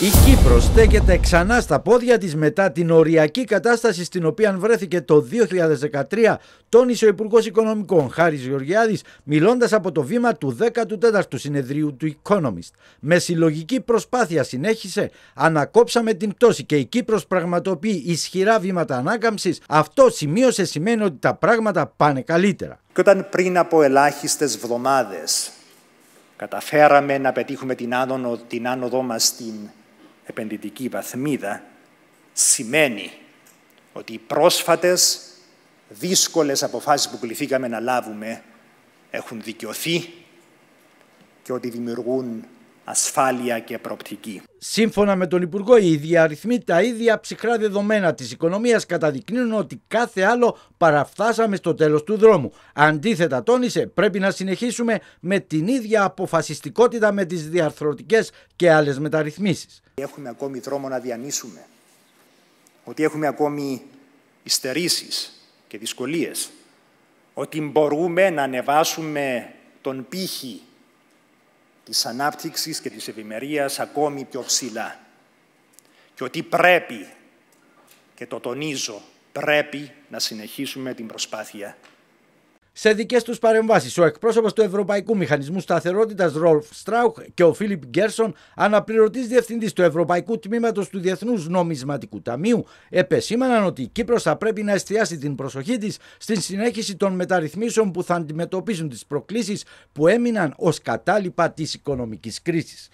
Η Κύπρος στέκεται ξανά στα πόδια της μετά την οριακή κατάσταση στην οποία βρέθηκε το 2013, τόνισε ο Υπουργός Οικονομικών Χάρης Γεωργιάδης μιλώντας από το βήμα του 14ου συνεδρίου του Economist. Με συλλογική προσπάθεια συνέχισε, ανακόψαμε την πτώση και η Κύπρος πραγματοποιεί ισχυρά βήματα ανάκαμψης. Αυτό σημείωσε σημαίνει ότι τα πράγματα πάνε καλύτερα. Και όταν πριν από ελάχιστες εβδομάδες καταφέραμε να πετύχουμε την άνοδο, την άνοδό μας στην επενδυτική βαθμίδα σημαίνει ότι οι πρόσφατες δύσκολες αποφάσεις που κληθήκαμε να λάβουμε έχουν δικαιωθεί και ότι δημιουργούν ασφάλεια και προπτική. Σύμφωνα με τον Υπουργό, οι διαρρυθμοί τα ίδια ψυχρά δεδομένα της οικονομίας καταδεικνύουν ότι κάθε άλλο παραφτάσαμε στο τέλος του δρόμου. Αντίθετα τόνισε πρέπει να συνεχίσουμε με την ίδια αποφασιστικότητα με τις διαρθρωτικές και άλλες μεταρρυθμίσεις. Έχουμε ακόμη δρόμο να διανύσουμε, ότι έχουμε ακόμη ιστερήσεις και δυσκολίες, ότι μπορούμε να ανεβάσουμε τον πύχη της ανάπτυξης και της ευημερίας ακόμη πιο ψηλά. Και ότι πρέπει, και το τονίζω, πρέπει να συνεχίσουμε την προσπάθεια σε δικές τους παρεμβάσεις. Ο εκπρόσωπος του Ευρωπαϊκού Μηχανισμού Σταθερότητας, Ρολφ Στράουχ, και ο Φίλιπ Γκέρσον, αναπληρωτής διευθυντής του Ευρωπαϊκού Τμήματος του Διεθνούς Νομισματικού Ταμείου, επεσήμαναν ότι η Κύπρος θα πρέπει να εστιάσει την προσοχή της στην συνέχιση των μεταρρυθμίσεων που θα αντιμετωπίσουν τις προκλήσεις που έμειναν ως κατάλοιπα της οικονομικής κρίσης.